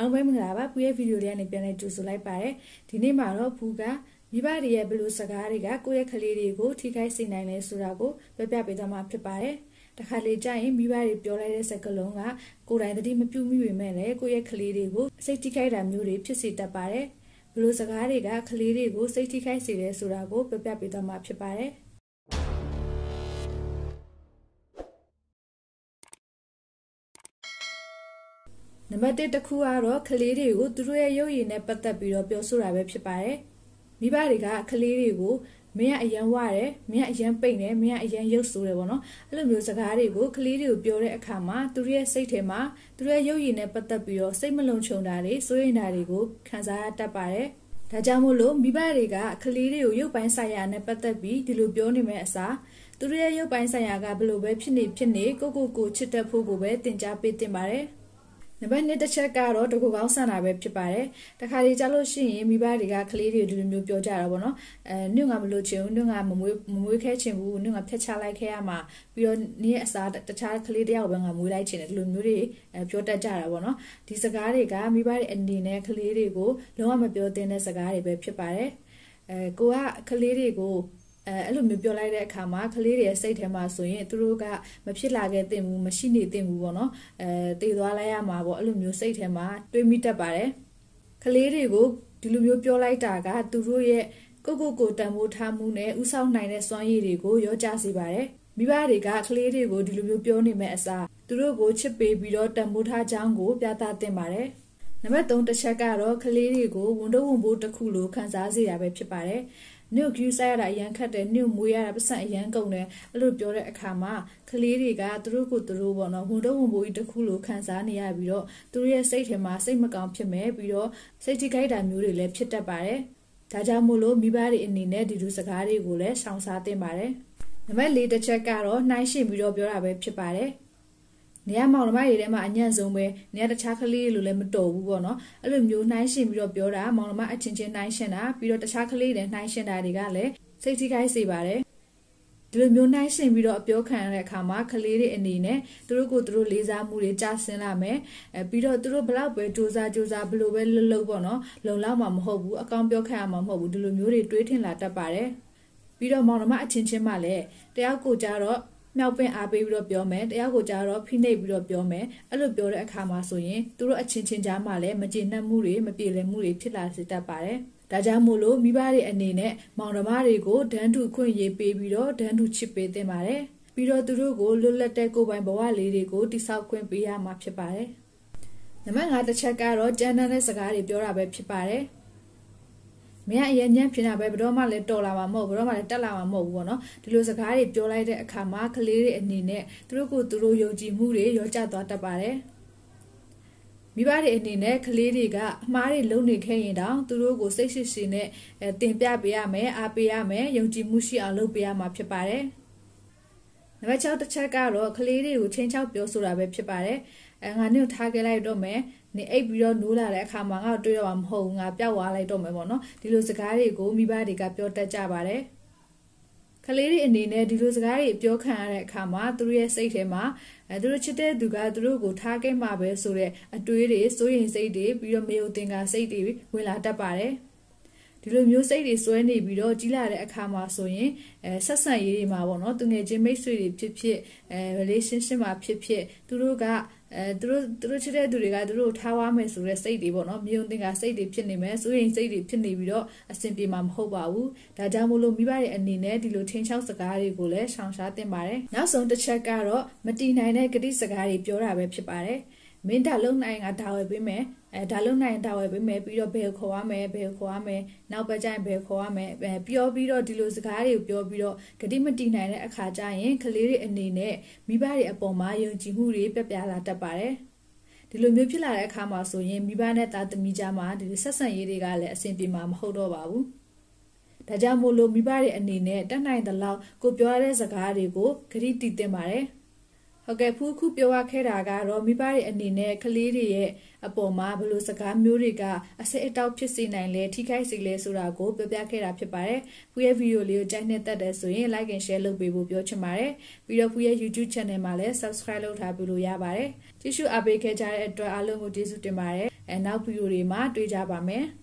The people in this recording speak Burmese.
အောင်ပဲမင်္ဂလာပါဖူရဲ့ဗီဒီယိုလေးကနေပြန်လဲကြိုဆိုလိုက်ပါရယ်ဒီနေ့မှာတော့ဖူကမိဘတွေရဲ့ဘလို့စကားတွေကကိုယ့်ရဲ့ကလေးတွေကိုထိခိုက်စေနိုင်လဲဆိုတာကိုပြပြပေးသွားမှာဖြစ်ပါတယ်တခါလေကြာရင်မိဘတွေပြောလိုက်တဲ့စကားလုံးကကိုယ်တိုင်တတိမပြုမိပေမဲ့လည်းကိုယ့်ရဲ့ကလေးတွေကိုစိတ်ထိခိုက်တာမျိုးတွေဖြစ်စေတတ်ပါတယ်ဘလို့စကားတွေကကလေးတွေကိုစိတ်ထိခိုက်စေတယ်ဆိုတာကိုပြပြပေးသွားမှာဖြစ်ပါတယ်နံပါတ်1တစ်ခုကတော့ကလေးတွေကိုသူတို့ရဲ့ရုပ်ရည်နဲ့ပတ်သက်ပြီးတော့ပြောဆိုတာပဲဖြစ်ပါတယ်မိဘတွေကကလေးတွေကိုမင်းကအရန်ဝရတယ်မင်းကအရန်ပိတ်တယ်မင်းကအရန်ရုပ်ဆိုးတယ်ပေါ့နော်အဲ့လိုမျိုးစကားတွေကိုကလေးတွေကိုပြောတဲ့အခါမှာသူတို့ရဲ့စိတ်ထဲမှာသူတို့ရဲ့ရုပ်ရည်နဲ့ပတ်သက်ပြီးတော့စိတ်မလုံခြုံတာတွေစိုးရိမ်တာတွေကိုခံစားရတတ်ပါတယ်ဒါကြောင့်မို့လို့မိဘတွေကကလေးတွေကိုရုပ်ပိုင်းဆိုင်ရာနဲ့ပတ်သက်ပြီးဒီလိုပြောနေမဲ့အစားသူတို့ရဲ့ရုပ်ပိုင်းဆိုင်ရာကဘယ်လိုပဲဖြစ်နေဖြစ်နေကိုကိုကိုချစ်တတ်ဖို့ကိုပဲတင် जा ပေးတင်ပါတယ်နံပါတ်1တစ်ချက်ကတော့တကူကောင်းဆန်တာပဲဖြစ်ပါတယ်တခါလေကြာလို့ရှိရင်မိဘတွေကကလေးတွေဒီလိုမျိုးပြောကြတာပေါ့နော်အဲညွန့်ကမလို့ချင်ဘူးညွန့်ကမမွေးမမွေးခဲချင်ဘူးညွန့်ကဖျက်ချလိုက်ခဲရမှာပြီးတော့နည်းအစားတခြားကလေးတယောက်ပဲငါမွေးလိုက်ချင်တယ်ဒီလိုမျိုးတွေပြောတတ်ကြတာပေါ့နော်ဒီစကားတွေကမိဘတွေအနေနဲ့ကလေးတွေကိုလုံးဝမပြောသင့်တဲ့စကားတွေပဲဖြစ်ပါတယ်အဲကိုကကလေးတွေကိုအဲအဲ့လိုမျိုးပြောလိုက်တဲ့အခါမှာကလေးတွေရဲ့စိတ်ထဲမှာဆိုရင်သူတို့ကမဖြစ်လာခဲ့တဲ့ဘူးမရှိနေတဲ့ဘူးပေါ့နော်အဲတည်သွားလိုက်ရမှာပေါ့အဲ့လိုမျိုးစိတ်ထဲမှာတွေးမိတတ်ပါတယ်ကလေးတွေကိုဒီလိုမျိုးပြောလိုက်တာကသူတို့ရဲ့ကိုကိုကိုတန်ဖိုးထားမှုနဲ့ဥဆောင်နိုင်တဲ့စွမ်းရည်တွေကိုရောကြစေပါတယ်မိဘတွေကကလေးတွေကိုဒီလိုမျိုးပြောနေမဲ့အစားသူတို့ကိုချစ်ပေးပြီးတော့တန်ဖိုးထားကြောင်းကိုပြသသင့်ပါတယ်နံပါတ်3တစ်ချက်ကတော့ကလေးတွေကိုဝန်တော့ဝန်ဖို့တစ်ခုလိုခံစားစေတာပဲဖြစ်ပါတယ်နုကယူဆိုင်ရတာအရန်ခတ်တယ်နုမွေးရတာပတ်စံအရန်ကုန်တယ်အဲ့လိုပြောတဲ့အခါမှာကလေးတွေကသူတို့ကိုသူတို့ပေါ့နော်ဝန်တော့ဝန်ပိုးကြီးတစ်ခုလိုခံစားနေရပြီးတော့သူတို့ရဲ့စိတ်ထဲမှာစိတ်မကောင်းဖြစ်မယ်ပြီးတော့စိတ်ထိခိုက်တာမျိုးတွေလည်းဖြစ်တတ်ပါတယ်ဒါကြောင့်မို့လို့မိဘတွေအနေနဲ့ဒီလိုစကားတွေကိုလည်းရှောင်ရှားသင့်ပါတယ်နံပါတ်၄တစ်ချက်ကတော့နှိုင်းရှင်ပြီးတော့ပြောတာပဲဖြစ်ပါတယ်နေရမောင်နှမတွေထဲမှာအညံ့ဆုံးပဲနေရတခြားကလေးတွေလိုလည်းမတော်ဘူးပေါ့နော်အဲ့လိုမျိုးနှိုင်းရှင်ပြီးတော့ပြောတာမောင်နှမအချင်းချင်းနှိုင်းရှင်တာပြီးတော့တခြားကလေးတွေနှိုင်းရှင်တာတွေကလည်းစိတ်ထိခိုက်စေပါတယ်ဒီလိုမျိုးနိုင်ရှင်ပြီးတော့အပြောခံရတဲ့အခါမှာကလေးတွေအနေနဲ့သူတို့ကိုသူတို့လေးစားမှုတွေကြဆင်းလာမယ်အဲပြီးတော့သူတို့ဘလောက်ပဲစူးစမ်းစူးစမ်းဘလို့ပဲလှုပ်လှုပ်ပေါ့နော်လုံလောက်မှာမဟုတ်ဘူးအကောင်ပြောခံရမှာမဟုတ်ဘူးဒီလိုမျိုးတွေတွေးထင်လာတတ်ပါတယ်ပြီးတော့မောင်နှမအချင်းချင်းမှလည်းတယောက်ကိုကြတော့မြောက်ပင့်အားပေးပြီးတော့ပြောမယ်တယောက်ကိုကြတော့ဖိနှိပ်ပြီးတော့ပြောမယ်အဲ့လိုပြောတဲ့အခါမှာဆိုရင်သူတို့အချင်းချင်းကြားမှာလည်းမကျေနပ်မှုတွေမပြေလည်မှုတွေဖြစ်လာစေတတ်ပါတယ်ဒါကြောင့်မို့လို့မိဘတွေအနေနဲ့မောင်နှမတွေကိုဒန်းတူခွင့်ရေးပေးပြီးတော့ဒန်းတူချစ်ပေးသင့်ပါတယ်ပြီးတော့သူတို့ကိုလွတ်လပ်တဲ့ကိုယ်ပိုင်ဘဝလေးတွေကိုတိဆောက်ခွင့်ပေးရမှာဖြစ်ပါတယ်နံပါတ်5တစ်ချက်ကတော့ကြမ်းတမ်းတဲ့စကားတွေပြောတာပဲဖြစ်ပါတယ်မင်းကအရင်ညံ့ဖြစ်တာပဲဘယ်တော့မှလည်းတော်လာမှာမဟုတ်ဘယ်တော့မှလည်းတက်လာမှာမဟုတ်ဘူးပေါ့နော်ဒီလိုစကားတွေပြောလိုက်တဲ့အခါမှာကလေးတွေအနေနဲ့သူတို့ကိုသူတို့ယုံကြည်မှုတွေရောကျသွားတတ်ပါတယ်မိဘတွေအနေနဲ့ကလေးတွေကအမှားတွေလုပ်နေခဲ့ရင်တောင်သူတို့ကိုစိတ်ရှိရှိနဲ့အဲတင်ပြပေးရမယ်အားပေးရမယ်ယုံကြည်မှုရှိအောင်လုပ်ပေးရမှာဖြစ်ပါတယ်နံပါတ်6တစ်ချက်ကတော့ကလေးတွေကိုချင်းချောက်ပြောဆိုတာပဲဖြစ်ပါတယ်အဲငါနင့်ကိုထားခဲ့လိုက်တော့မယ်နေအိပ်ပြီးတော့နိုးလာတဲ့အခါမှာငါ့ကိုတွေ့တော့မှာမဟုတ်ဘူးငါပျောက်သွားလိုက်တော့မယ်ပေါ့နော်ဒီလိုစကားတွေကိုမိဘတွေကပြောတတ်ကြပါတယ်ကလေးတွေအနေနဲ့ဒီလိုစကားတွေပြောခံရတဲ့အခါမှာသူတို့ရဲ့စိတ်ထဲမှာအဲသူတို့ချစ်တဲ့သူကသူတို့ကိုထားခဲ့မှာပဲဆိုတဲ့အတွေးတွေစိုးရိမ်စိတ်တွေပြီးတော့မယုံသင်္ကာစိတ်တွေဝင်လာတတ်ပါတယ်။ဒီလိုမျိုးစိတ်တွေစွဲနေပြီးတော့ကြီးလာတဲ့အခါမှာဆိုရင်အဲဆက်ဆံရေးတွေမှာပေါ့နော်သူငယ်ချင်းမိတ်ဆွေတွေဖြစ်ဖြစ်အဲ relationship မှာဖြစ်ဖြစ်သူတို့ကအဲသူတို့သူတို့ချစ်တဲ့သူတွေကသူတို့ထားဝါမယ်ဆိုတဲ့စိတ်တွေပေါ့နော်မြုံတင်ကစိတ်တွေဖြစ်နေမယ်စိုးရိမ်စိတ်တွေဖြစ်နေပြီးတော့အဆင်ပြေမှာမဟုတ်ပါဘူးဒါကြောင့်မို့လို့မိဘရဲ့အနေနဲ့ဒီလိုထင်းချောက်စကားတွေကိုလည်းရှောင်ရှားသင့်ပါတယ်နောက်ဆုံးတစ်ချက်ကတော့မတည်နိုင်တဲ့ဂတိစကားတွေပြောတာပဲဖြစ်ပါတယ်မင်းဒါလုံနိုင်ငါဒါဝယ်ပေးမယ်အဲဒါလုံနိုင်ဒါဝယ်ပေးမယ်ပြီးတော့ဘယ်ခေါ်ရမယ်ဘယ်ခေါ်ရမယ်နောက်ပတ်ကျရင်ဘယ်ခေါ်ရမယ်ပြောပြီးတော့ဒီလိုစကားတွေကိုပြောပြီးတော့ဂတိမတီနိုင်တဲ့အခါကျရင်ကလေးတွေအနေနဲ့မိဘတွေအပေါ်မှာယုံကြည်မှုတွေပြပြလာတတ်ပါတယ်ဒီလိုမျိုးဖြစ်လာတဲ့အခါမှာဆိုရင်မိဘနဲ့သားသမီးကြားမှာဒီဆက်ဆံရေးတွေကလည်းအဆင်ပြေမှာမဟုတ်တော့ပါဘူး။ဒါကြောင့်မို့လို့မိဘတွေအနေနဲ့တတ်နိုင်သလောက်ကိုပြောရတဲ့စကားတွေကိုဂရုတည်တင်ပါတယ်။ဟုတ်ကဲ့ဖူးခုပြောရခဲ့တာကတော့မိဘတွေအနေနဲ့ကလေးတွေရဲ့အပေါ်မှာဘလို့စကားမျိုးတွေကအဆင်အတောက်ဖြစ်စေနိုင်လဲထိခိုက်စေလဲဆိုတာကိုပြောပြခဲ့တာဖြစ်ပါတယ်။ဖူးရဲ့ဗီဒီယိုလေးကိုကြိုက်နှစ်သက်တယ်ဆိုရင် like and share လုပ်ပေးဖို့ပြောချင်ပါတယ်။ပြီးတော့ဖူးရဲ့ YouTube channel မှာလည်း subscribe လုပ်ထားပေးလို့ရပါတယ်။ကြည့်ရှုအားပေးခဲ့ကြတဲ့အတွက်အားလုံးကိုကျေးဇူးတင်ပါတယ်။အဲနောက်ဗီဒီယိုတွေမှာတွေ့ကြပါမယ်။